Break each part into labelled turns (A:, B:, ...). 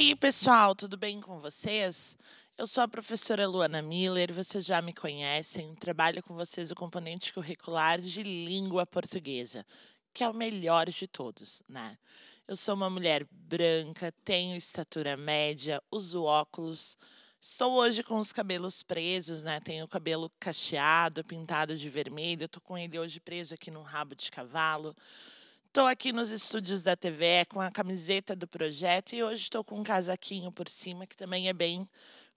A: aí, pessoal, tudo bem com vocês? Eu sou a professora Luana Miller, vocês já me conhecem, trabalho com vocês o componente curricular de língua portuguesa, que é o melhor de todos, né? Eu sou uma mulher branca, tenho estatura média, uso óculos, estou hoje com os cabelos presos, né? Tenho o cabelo cacheado, pintado de vermelho, estou com ele hoje preso aqui no rabo de cavalo. Estou aqui nos estúdios da TVE com a camiseta do projeto e hoje estou com um casaquinho por cima que também é bem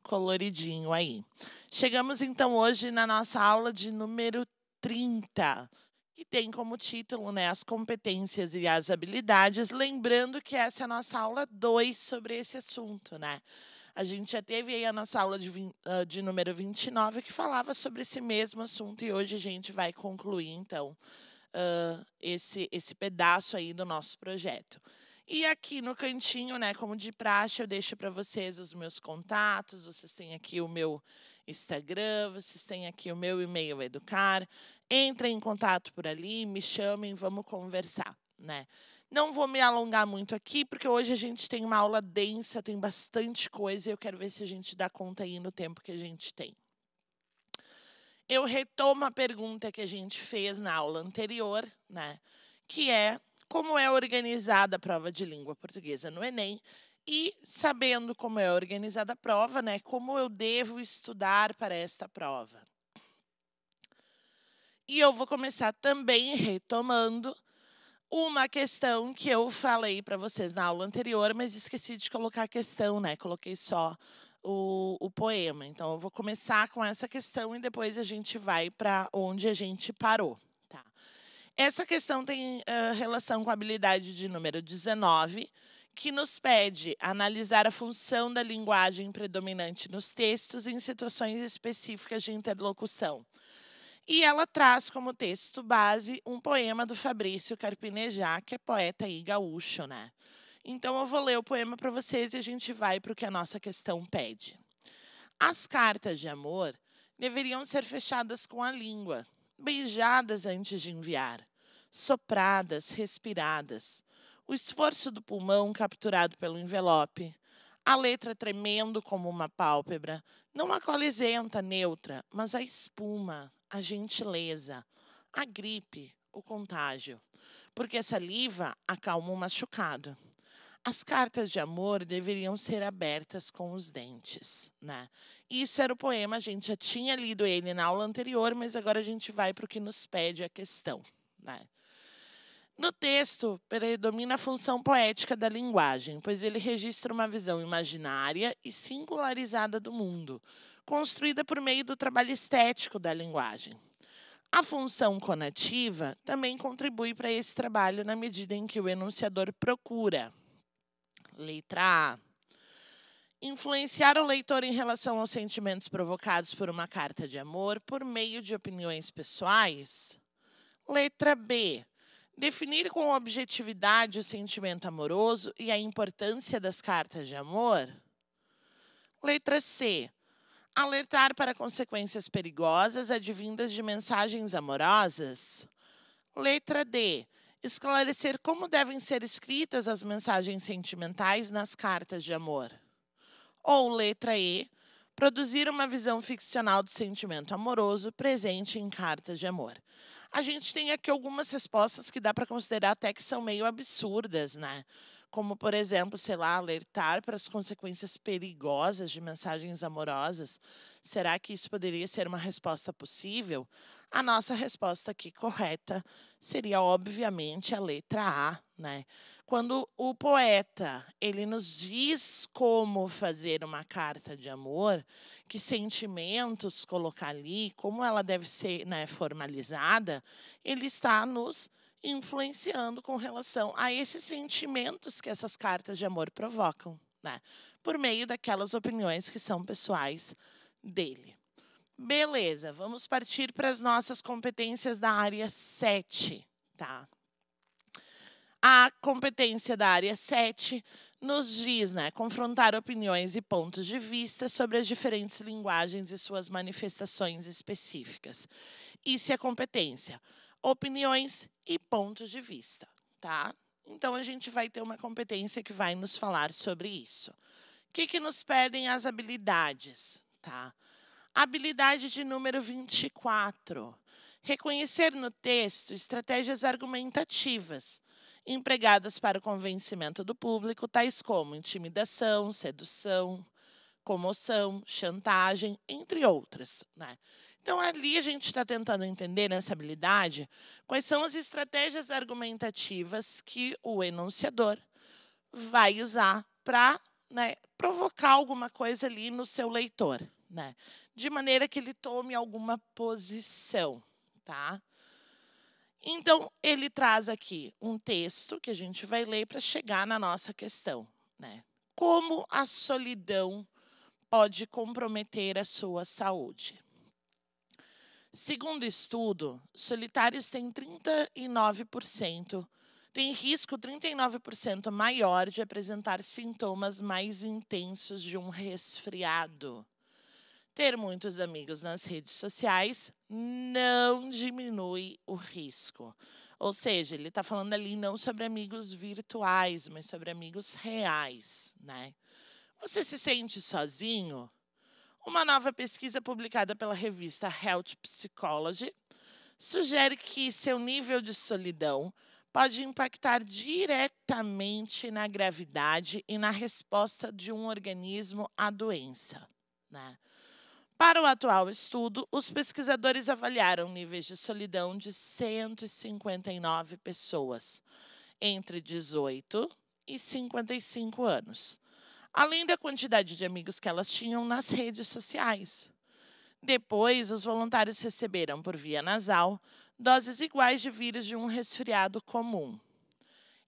A: coloridinho aí. Chegamos então hoje na nossa aula de número 30, que tem como título né, as competências e as habilidades. Lembrando que essa é a nossa aula 2 sobre esse assunto, né? A gente já teve aí a nossa aula de, ah, de número 29 que falava sobre esse mesmo assunto e hoje a gente vai concluir então uh, esse, esse pedaço aí do nosso projeto. E aqui no cantinho, né, como de praxe, eu deixo para vocês os meus contatos, vocês têm aqui o meu Instagram, vocês têm aqui o meu e-mail educar. Entrem em contato por ali, me chamem, vamos conversar, né? Não vou me alongar muito aqui, porque hoje a gente tem uma aula densa, tem bastante coisa e eu quero ver se a gente dá conta aí no tempo que a gente tem eu retomo a pergunta que a gente fez na aula anterior, né? Que é como é organizada a prova de língua portuguesa no Enem e sabendo como é organizada a prova, né? Como eu devo estudar para esta prova. E eu vou começar também retomando uma questão que eu falei para vocês na aula anterior, mas esqueci de colocar a questão, né? Coloquei só o, o poema. Então, eu vou começar com essa questão e depois a gente vai para onde a gente parou. Tá? Essa questão tem uh, relação com a habilidade de número 19, que nos pede analisar a função da linguagem predominante nos textos em situações específicas de interlocução. E ela traz como texto base um poema do Fabrício Carpinejá, que é poeta e gaúcho, né? Então eu vou ler o poema para vocês e a gente vai para o que a nossa questão pede. As cartas de amor deveriam ser fechadas com a língua, beijadas antes de enviar, sopradas, respiradas. O esforço do pulmão capturado pelo envelope, a letra tremendo como uma pálpebra, não a colizenta neutra, mas a espuma, a gentileza, a gripe, o contágio, porque a saliva acalma o machucado. As cartas de amor deveriam ser abertas com os dentes, né? Isso era o poema, a gente já tinha lido ele na aula anterior, mas agora a gente vai para o que nos pede a questão, né? No texto, predomina a função poética da linguagem, pois ele registra uma visão imaginária e singularizada do mundo, construída por meio do trabalho estético da linguagem. A função conativa também contribui para esse trabalho na medida em que o enunciador procura, Letra A. Influenciar o leitor em relação aos sentimentos provocados por uma carta de amor por meio de opiniões pessoais? Letra B. Definir com objetividade o sentimento amoroso e a importância das cartas de amor? Letra C. Alertar para consequências perigosas advindas de mensagens amorosas? Letra D esclarecer como devem ser escritas as mensagens sentimentais nas cartas de amor. Ou letra E, produzir uma visão ficcional do sentimento amoroso presente em cartas de amor. A gente tem aqui algumas respostas que dá para considerar até que são meio absurdas, né? Como, por exemplo, sei lá, alertar para as consequências perigosas de mensagens amorosas. Será que isso poderia ser uma resposta possível? A nossa resposta aqui correta seria, obviamente, a letra A, né? Quando o poeta ele nos diz como fazer uma carta de amor, que sentimentos colocar ali, como ela deve ser né, formalizada, ele está nos influenciando com relação a esses sentimentos que essas cartas de amor provocam, né? Por meio daquelas opiniões que são pessoais dele. Beleza, vamos partir para as nossas competências da área 7, tá? A competência da área 7 nos diz, né, confrontar opiniões e pontos de vista sobre as diferentes linguagens e suas manifestações específicas. Isso é competência, opiniões e pontos de vista, tá? Então a gente vai ter uma competência que vai nos falar sobre isso. O que, que nos pedem as habilidades, tá? Habilidade de número 24. Reconhecer no texto estratégias argumentativas empregadas para o convencimento do público, tais como intimidação, sedução, comoção, chantagem, entre outras. Né? Então, ali a gente está tentando entender nessa habilidade quais são as estratégias argumentativas que o enunciador vai usar para né, provocar alguma coisa ali no seu leitor né? De maneira que ele tome alguma posição, tá? Então, ele traz aqui um texto que a gente vai ler para chegar na nossa questão, né? Como a solidão pode comprometer a sua saúde? Segundo estudo, solitários têm 39%, têm risco 39% maior de apresentar sintomas mais intensos de um resfriado. Ter muitos amigos nas redes sociais não diminui o risco. Ou seja, ele está falando ali não sobre amigos virtuais, mas sobre amigos reais, né? Você se sente sozinho? Uma nova pesquisa publicada pela revista Health Psychology sugere que seu nível de solidão pode impactar diretamente na gravidade e na resposta de um organismo à doença. Né? Para o atual estudo, os pesquisadores avaliaram níveis de solidão de 159 pessoas entre 18 e 55 anos, além da quantidade de amigos que elas tinham nas redes sociais. Depois, os voluntários receberam por via nasal doses iguais de vírus de um resfriado comum.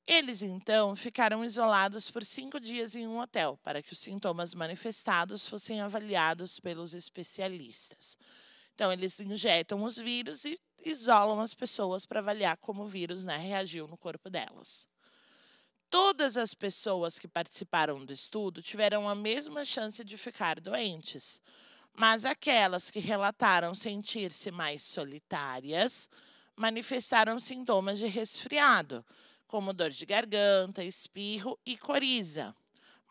A: Eles então ficaram isolados por cinco dias em um hotel para que os sintomas manifestados fossem avaliados pelos especialistas. Então, eles injetam os vírus e isolam as pessoas para avaliar como o vírus né, reagiu no corpo delas. Todas as pessoas que participaram do estudo tiveram a mesma chance de ficar doentes, mas aquelas que relataram sentir-se mais solitárias manifestaram sintomas de resfriado como dor de garganta, espirro e coriza,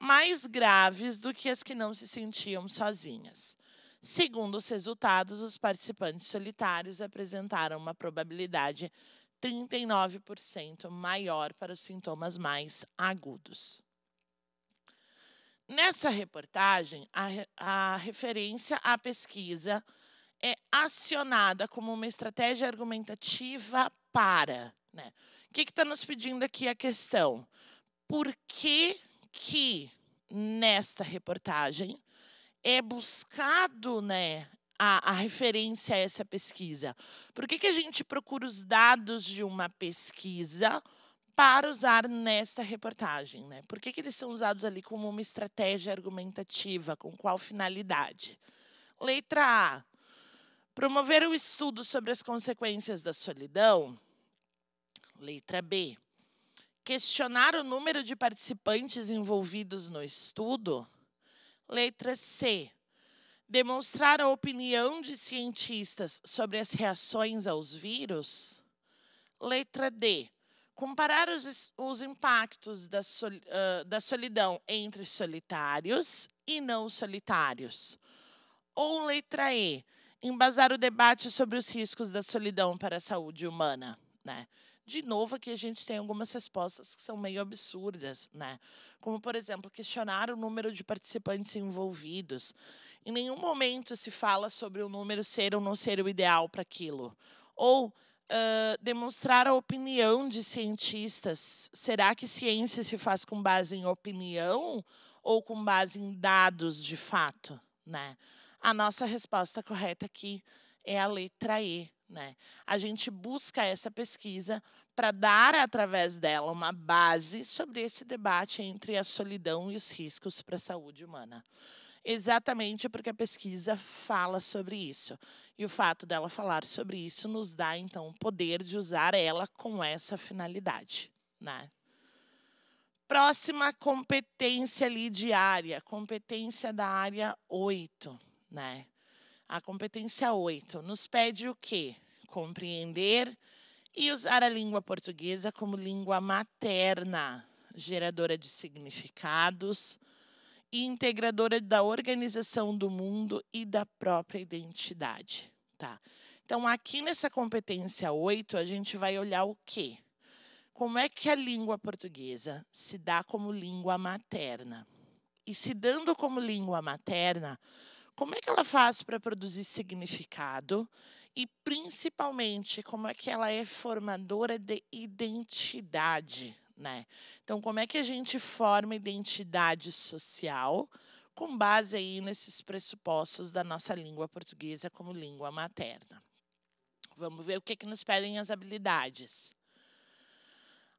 A: mais graves do que as que não se sentiam sozinhas. Segundo os resultados, os participantes solitários apresentaram uma probabilidade 39% maior para os sintomas mais agudos. Nessa reportagem, a, a referência à pesquisa é acionada como uma estratégia argumentativa para. Né? O que está nos pedindo aqui a questão? Por que, que nesta reportagem é buscado né, a, a, referência a essa pesquisa? Por que, que a gente procura os dados de uma pesquisa para usar nesta reportagem? Né? Por que, que eles são usados ali como uma estratégia argumentativa? Com qual finalidade? Letra A Promover o estudo sobre as consequências da solidão. Letra B. Questionar o número de participantes envolvidos no estudo. Letra C. Demonstrar a opinião de cientistas sobre as reações aos vírus. Letra D. Comparar os, os impactos da, sol, uh, ah, da solidão entre solitários e não solitários. Ou letra E embasar o debate sobre os riscos da solidão para a saúde humana, né? De novo, aqui a gente tem algumas respostas que são meio absurdas, né? Como, por exemplo, questionar o número de participantes envolvidos. Em nenhum momento se fala sobre o número ser ou não ser o ideal para aquilo. Ou uh, demonstrar a opinião de cientistas. Será que ciência se faz com base em opinião ou com base em dados de fato, né? A nossa resposta correta aqui é a letra E. Né? A gente busca essa pesquisa para dar, através dela, uma base sobre esse debate entre a solidão e os riscos para a saúde humana. Exatamente porque a pesquisa fala sobre isso. E o fato dela falar sobre isso nos dá, então, o poder de usar ela com essa finalidade. Né? Próxima competência ali diária, competência da área 8 né? A competência 8 nos pede o quê? Compreender e usar a língua portuguesa como língua materna, geradora de significados e integradora da organização do mundo e da própria identidade. Tá? Então, aqui nessa competência 8, a gente vai olhar o quê? Como é que a língua portuguesa se dá como língua materna? E se dando como língua materna, como é que ela faz para produzir significado? E, principalmente, como é que ela é formadora de identidade? Né? Então, como é que a gente forma identidade social com base aí nesses pressupostos da nossa língua portuguesa como língua materna? Vamos ver o que, que nos pedem as habilidades.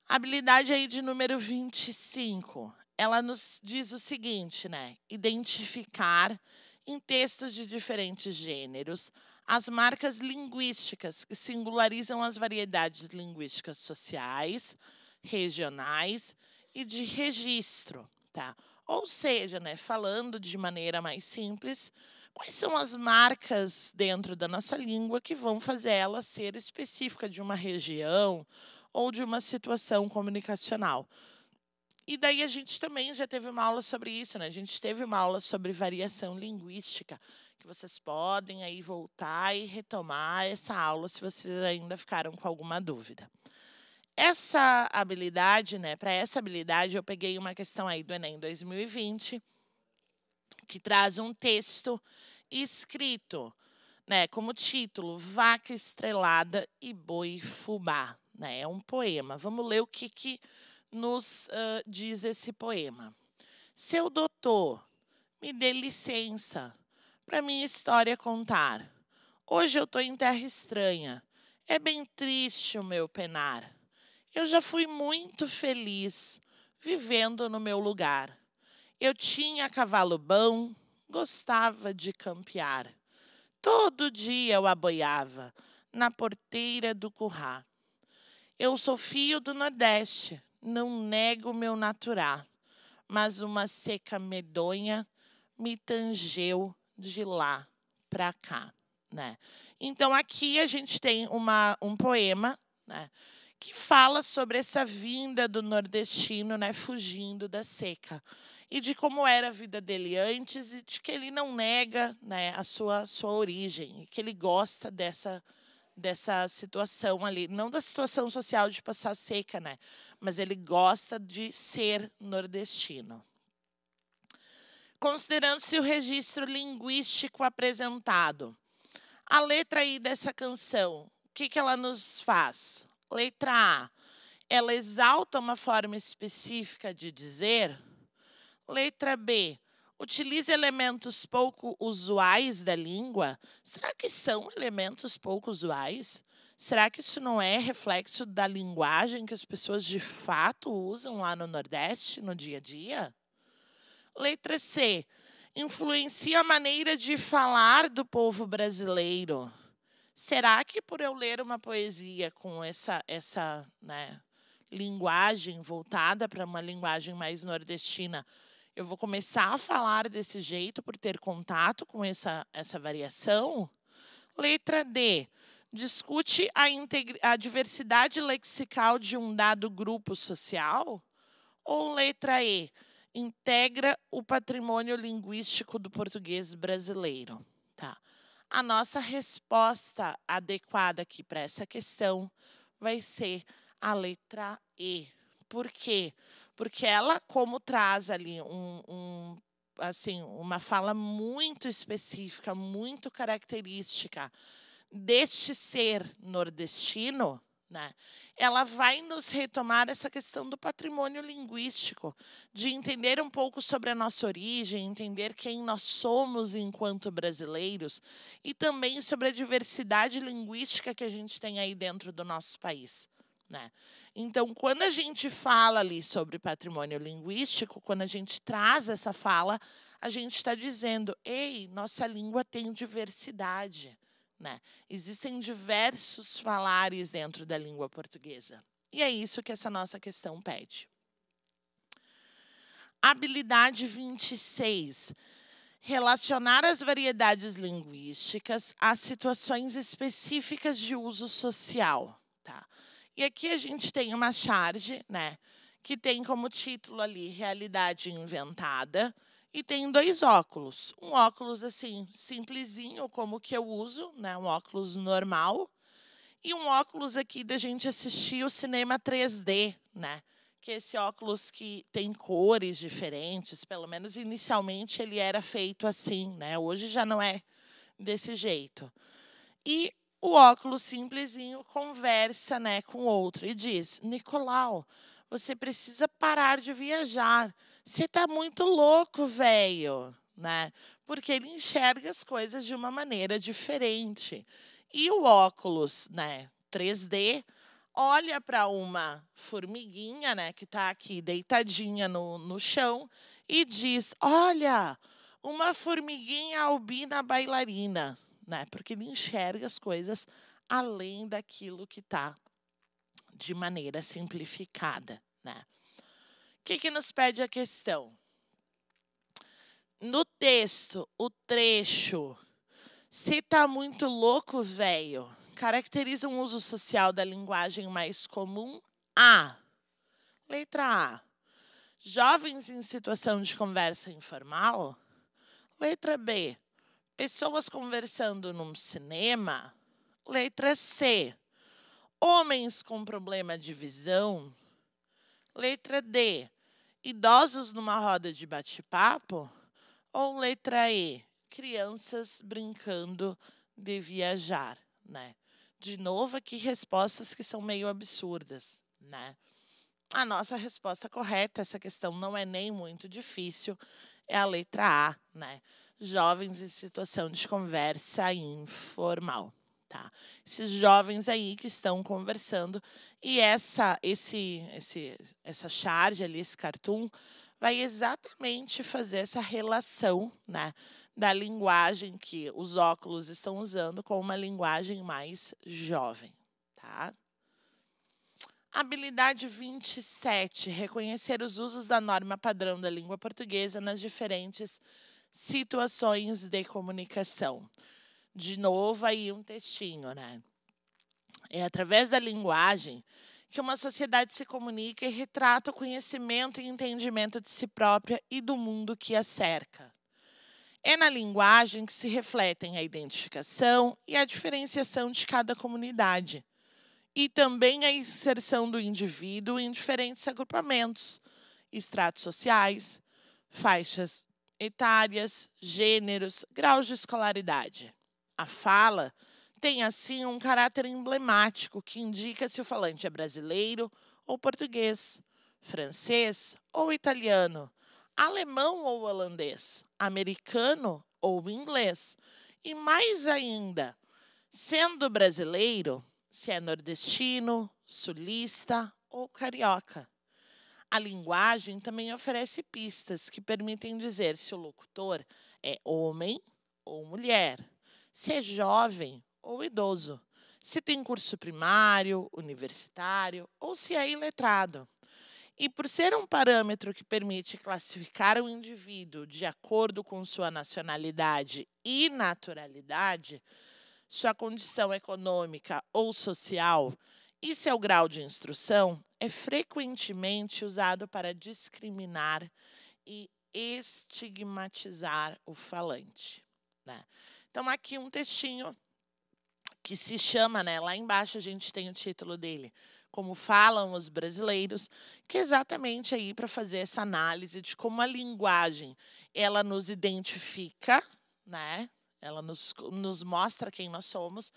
A: Habilidade aí de número 25. Ela nos diz o seguinte, né? Identificar em textos de diferentes gêneros, as marcas linguísticas que singularizam as variedades linguísticas sociais, regionais e de registro, tá? Ou seja, né, falando de maneira mais simples, quais são as marcas dentro da nossa língua que vão fazer ela ser específica de uma região ou de uma situação comunicacional? E daí a gente também já teve uma aula sobre isso, né? A gente teve uma aula sobre variação linguística, que vocês podem aí voltar e retomar essa aula se vocês ainda ficaram com alguma dúvida. Essa habilidade, né? Para essa habilidade eu peguei uma questão aí do ENEM 2020 que traz um texto escrito, né, como título Vaca Estrelada e Boi Fubá, né? É um poema. Vamos ler o que que nos uh, diz esse poema. Seu doutor, me dê licença para minha história contar. Hoje eu estou em terra estranha. É bem triste o meu penar. Eu já fui muito feliz vivendo no meu lugar. Eu tinha cavalo bom, gostava de campear. Todo dia eu aboiava na porteira do currá. Eu sou fio do Nordeste, não nego meu natural, mas uma seca medonha me tangeu de lá para cá, né? Então aqui a gente tem uma, um poema, né, que fala sobre essa vinda do nordestino, né, fugindo da seca e de como era a vida dele antes e de que ele não nega, né, a sua sua origem e que ele gosta dessa dessa situação ali, não da situação social de passar seca, né? Mas ele gosta de ser nordestino. Considerando-se o registro linguístico apresentado, a letra I dessa canção, o que, que ela nos faz? Letra A, ela exalta uma forma específica de dizer. Letra B, utiliza elementos pouco usuais da língua, será que são elementos pouco usuais? Será que isso não é reflexo da linguagem que as pessoas de fato usam lá no Nordeste, no dia a dia? Letra C. Influencia a maneira de falar do povo brasileiro. Será que por eu ler uma poesia com essa, essa né, linguagem voltada para uma linguagem mais nordestina, eu vou começar a falar desse jeito por ter contato com essa, essa variação. Letra D. Discute a, a diversidade lexical de um dado grupo social. Ou letra E. Integra o patrimônio linguístico do português brasileiro. Tá? A nossa resposta adequada aqui para essa questão vai ser a letra E. Por quê? Porque ela, como traz ali um, um assim, uma fala muito específica, muito característica deste ser nordestino, né? Ela vai nos retomar essa questão do patrimônio linguístico, de entender um pouco sobre a nossa origem, entender quem nós somos enquanto brasileiros e também sobre a diversidade linguística que a gente tem aí dentro do nosso país. Né? Então, quando a gente fala ali sobre patrimônio linguístico, quando a gente traz essa fala, a gente está dizendo: ei, nossa língua tem diversidade. Né? Existem diversos falares dentro da língua portuguesa. E é isso que essa nossa questão pede. Habilidade 26. Relacionar as variedades linguísticas às situações específicas de uso social. Tá? E aqui a gente tem uma charge, né, que tem como título ali Realidade Inventada e tem dois óculos. Um óculos assim, simplesinho, como que eu uso, né, um óculos normal, e um óculos aqui da gente assistir o cinema 3D, né? Que é esse óculos que tem cores diferentes, pelo menos inicialmente ele era feito assim, né? Hoje já não é desse jeito. E o óculos simplesinho conversa né, com o outro e diz: Nicolau, você precisa parar de viajar. Você está muito louco, velho. Né? Porque ele enxerga as coisas de uma maneira diferente. E o óculos, né, 3D, olha para uma formiguinha, né, que está aqui deitadinha no, no chão e diz: "Olha, uma formiguinha albina bailarina", né? Porque ele enxerga as coisas além daquilo que está de maneira simplificada, né? O que, que nos pede a questão? No texto, o trecho, se tá muito louco, velho, caracteriza um uso social da linguagem mais comum? A. Letra A. Jovens em situação de conversa informal? Letra B. Pessoas conversando num cinema, letra C. Homens com problema de visão, letra D. Idosos numa roda de bate-papo, ou letra E. Crianças brincando de viajar, né? De novo aqui respostas que são meio absurdas, né? A nossa resposta correta, essa questão não é nem muito difícil, é a letra A, né? jovens em situação de conversa informal. Tá? Esses jovens aí que estão conversando e essa esse esse essa charge ali, esse cartoon vai exatamente fazer essa relação, né, da linguagem que os óculos estão usando com uma linguagem mais jovem, tá? Habilidade 27, reconhecer os usos da norma padrão da língua portuguesa nas diferentes situações de comunicação. De novo, aí um textinho, né? É através da linguagem que uma sociedade se comunica e retrata o conhecimento e entendimento de si própria e do mundo que a cerca. É na linguagem que se refletem a identificação e a diferenciação de cada comunidade, e também a inserção do indivíduo em diferentes agrupamentos, estratos sociais, faixas etárias, gêneros, graus de escolaridade. A fala tem, assim, um caráter emblemático que indica se o falante é brasileiro ou português, francês ou italiano, alemão ou holandês, americano ou inglês. E mais ainda, sendo brasileiro, se é nordestino, sulista ou carioca. A linguagem também oferece pistas que permitem dizer se o locutor é homem ou mulher, se é jovem ou idoso, se tem curso primário, universitário ou se é iletrado. E por ser um parâmetro que permite classificar o indivíduo de acordo com sua nacionalidade e naturalidade, sua condição econômica ou social, e seu grau de instrução é frequentemente usado para discriminar e estigmatizar o falante. Né? Então, aqui um textinho que se chama, né? Lá embaixo a gente tem o título dele, Como Falam os Brasileiros, que é exatamente aí para fazer essa análise de como a linguagem ela nos identifica, né? Ela nos, nos mostra quem nós somos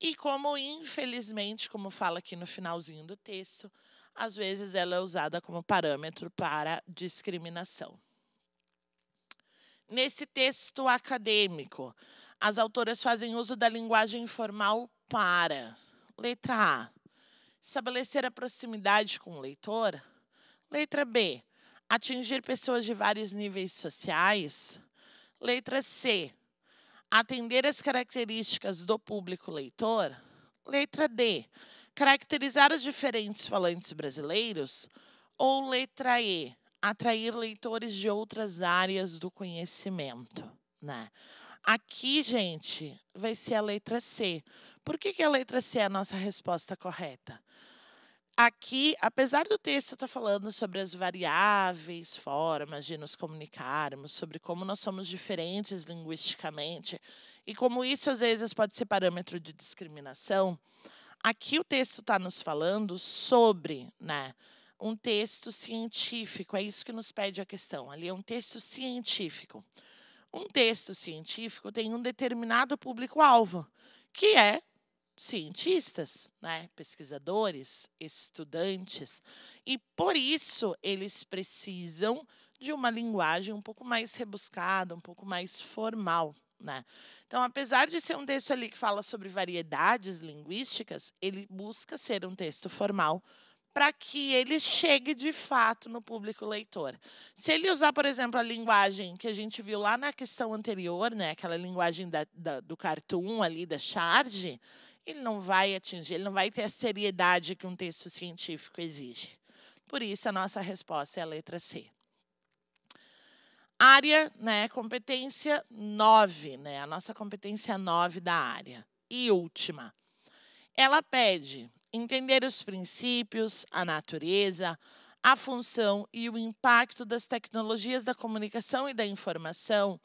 A: e como, infelizmente, como fala aqui no finalzinho do texto, às vezes ela é usada como parâmetro para discriminação. Nesse texto acadêmico, as autoras fazem uso da linguagem formal para. Letra A. Estabelecer a proximidade com o leitor. Letra B. Atingir pessoas de vários níveis sociais. Letra C atender às características do público leitor. Letra D, caracterizar os diferentes falantes brasileiros. Ou letra E, atrair leitores de outras áreas do conhecimento, né? Aqui, gente, vai ser a letra C. Por que, que a letra C é a nossa resposta correta? Aqui, apesar do texto estar tá falando sobre as variáveis formas de nos comunicarmos, sobre como nós somos diferentes linguisticamente e como isso às vezes pode ser parâmetro de discriminação, aqui o texto está nos falando sobre, né? Um texto científico, é isso que nos pede a questão. Ali é um texto científico. Um texto científico tem um determinado público-alvo, que é cientistas, né, pesquisadores, estudantes, e por isso eles precisam de uma linguagem um pouco mais rebuscada, um pouco mais formal. Né? Então, apesar de ser um texto ali que fala sobre variedades linguísticas, ele busca ser um texto formal para que ele chegue de fato no público leitor. Se ele usar, por exemplo, a linguagem que a gente viu lá na questão anterior, né, aquela linguagem da, da, do cartoon ali, da charge, ele não vai atingir, ele não vai ter a seriedade que um texto científico exige. Por isso, a nossa resposta é a letra C. Área, né, competência 9, né, a nossa competência 9 da área. E última, ela pede entender os princípios, a natureza, a função e o impacto das tecnologias da comunicação e da informação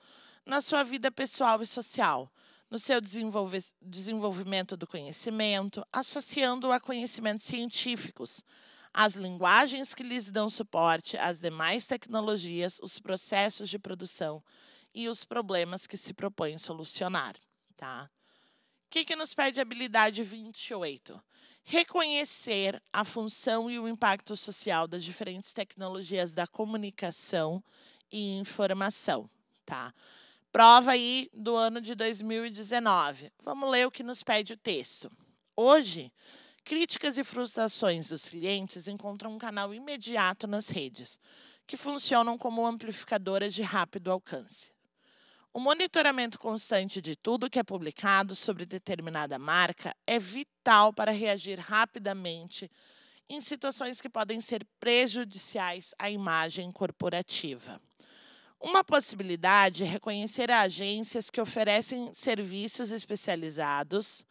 A: na sua vida pessoal e social, no seu desenvolvimento do conhecimento, associando-o a conhecimentos científicos, as linguagens que lhes dão suporte, as demais tecnologias, os processos de produção e os problemas que se propõem solucionar. Tá? O que, que nos pede a habilidade 28? Reconhecer a função e o impacto social das diferentes tecnologias da comunicação e informação. Tá? prova aí do ano de 2019. Vamos ler o que nos pede o texto. Hoje, críticas e frustrações dos clientes encontram um canal imediato nas redes, que funcionam como amplificadoras de rápido alcance. O monitoramento constante de tudo que é publicado sobre determinada marca é vital para reagir rapidamente em situações que podem ser prejudiciais à imagem corporativa. Uma possibilidade é reconhecer agências que oferecem serviços especializados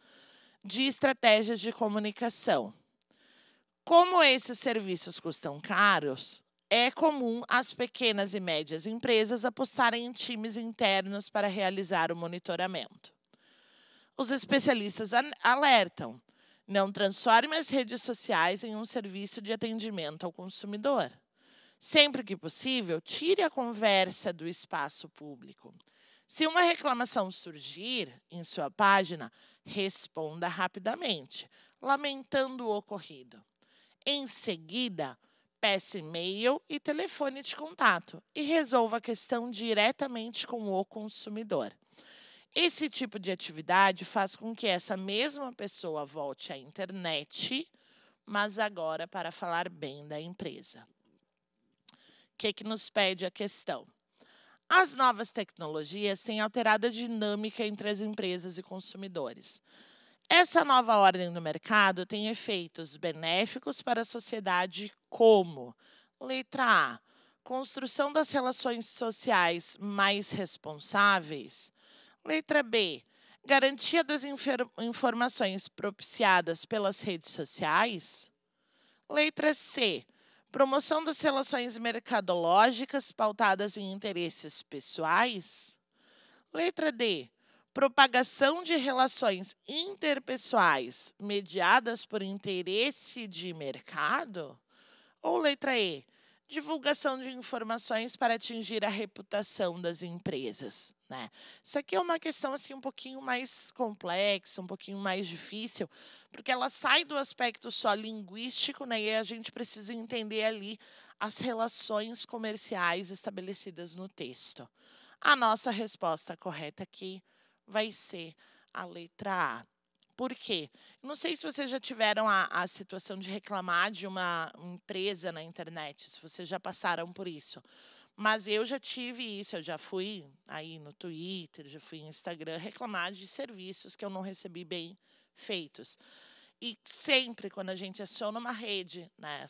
A: de estratégias de comunicação. Como esses serviços custam caros, é comum as pequenas e médias empresas apostarem em times internos para realizar o monitoramento. Os especialistas alertam: não transforme as redes sociais em um serviço de atendimento ao consumidor. Sempre que possível, tire a conversa do espaço público. Se uma reclamação surgir em sua página, responda rapidamente, lamentando o ocorrido. Em seguida, peça e-mail e telefone de contato e resolva a questão diretamente com o consumidor. Esse tipo de atividade faz com que essa mesma pessoa volte à internet, mas agora para falar bem da empresa que é que nos pede a questão? As novas tecnologias têm alterado a dinâmica entre as empresas e consumidores. Essa nova ordem no mercado tem efeitos benéficos para a sociedade, como: letra A, construção das relações sociais mais responsáveis. Letra B, garantia das informações propiciadas pelas redes sociais. Letra C, Promoção das relações mercadológicas pautadas em interesses pessoais. Letra D. Propagação de relações interpessoais mediadas por interesse de mercado. Ou letra E divulgação de informações para atingir a reputação das empresas. Né? Isso aqui é uma questão assim um pouquinho mais complexa, um pouquinho mais difícil, porque ela sai do aspecto só linguístico, né? E a gente precisa entender ali as relações comerciais estabelecidas no texto. A nossa resposta correta aqui vai ser a letra A. Por quê? Não sei se vocês já tiveram a, a situação de reclamar de uma empresa na internet, se vocês já passaram por isso. Mas eu já tive isso, eu já fui aí no Twitter, já fui no Instagram reclamar de serviços que eu não recebi bem feitos. E sempre quando a gente aciona uma rede, né,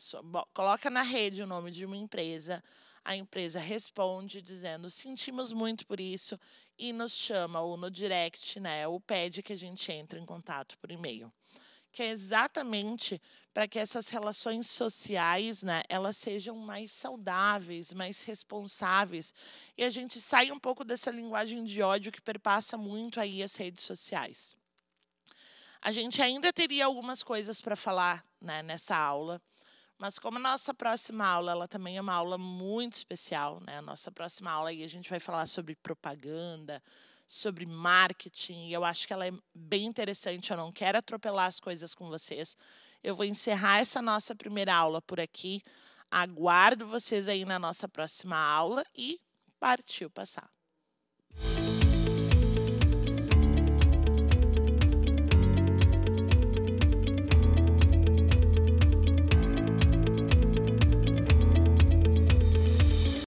A: coloca na rede o nome de uma empresa, a empresa responde dizendo: sentimos muito por isso e nos chama ou no direct, né, ou pede que a gente entre em contato por e-mail. Que é exatamente para que essas relações sociais, né, elas sejam mais saudáveis, mais responsáveis e a gente saia um pouco dessa linguagem de ódio que perpassa muito aí as redes sociais. A gente ainda teria algumas coisas para falar né, nessa aula. Mas como nossa próxima aula, ela também é uma aula muito especial, né? A nossa próxima aula e a gente vai falar sobre propaganda, sobre marketing, e eu acho que ela é bem interessante, eu não quero atropelar as coisas com vocês. Eu vou encerrar essa nossa primeira aula por aqui. Aguardo vocês aí na nossa próxima aula e partiu passar.